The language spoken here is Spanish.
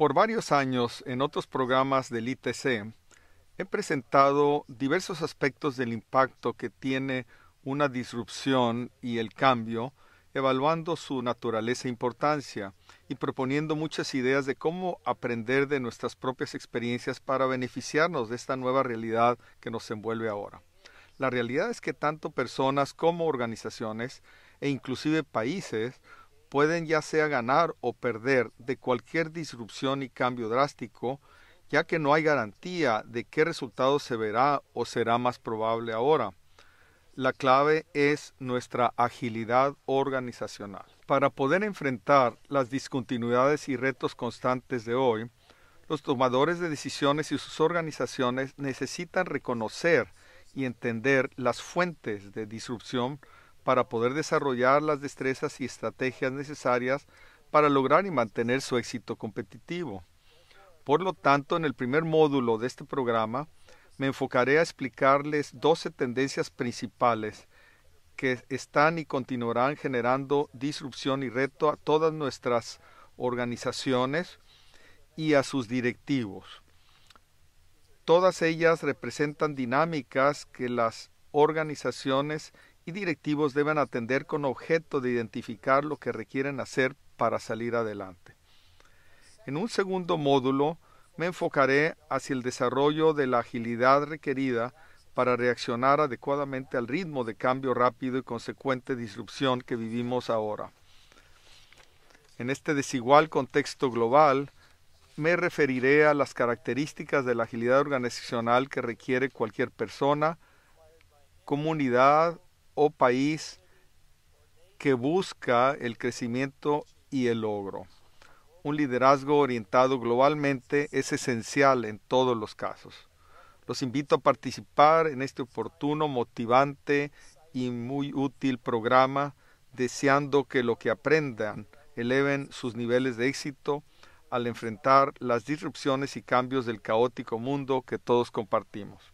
Por varios años en otros programas del ITC he presentado diversos aspectos del impacto que tiene una disrupción y el cambio, evaluando su naturaleza e importancia y proponiendo muchas ideas de cómo aprender de nuestras propias experiencias para beneficiarnos de esta nueva realidad que nos envuelve ahora. La realidad es que tanto personas como organizaciones e inclusive países pueden ya sea ganar o perder de cualquier disrupción y cambio drástico, ya que no hay garantía de qué resultado se verá o será más probable ahora. La clave es nuestra agilidad organizacional. Para poder enfrentar las discontinuidades y retos constantes de hoy, los tomadores de decisiones y sus organizaciones necesitan reconocer y entender las fuentes de disrupción para poder desarrollar las destrezas y estrategias necesarias para lograr y mantener su éxito competitivo. Por lo tanto, en el primer módulo de este programa me enfocaré a explicarles 12 tendencias principales que están y continuarán generando disrupción y reto a todas nuestras organizaciones y a sus directivos. Todas ellas representan dinámicas que las organizaciones y directivos deben atender con objeto de identificar lo que requieren hacer para salir adelante. En un segundo módulo me enfocaré hacia el desarrollo de la agilidad requerida para reaccionar adecuadamente al ritmo de cambio rápido y consecuente disrupción que vivimos ahora. En este desigual contexto global, me referiré a las características de la agilidad organizacional que requiere cualquier persona, comunidad o país que busca el crecimiento y el logro. Un liderazgo orientado globalmente es esencial en todos los casos. Los invito a participar en este oportuno, motivante y muy útil programa, deseando que lo que aprendan eleven sus niveles de éxito al enfrentar las disrupciones y cambios del caótico mundo que todos compartimos.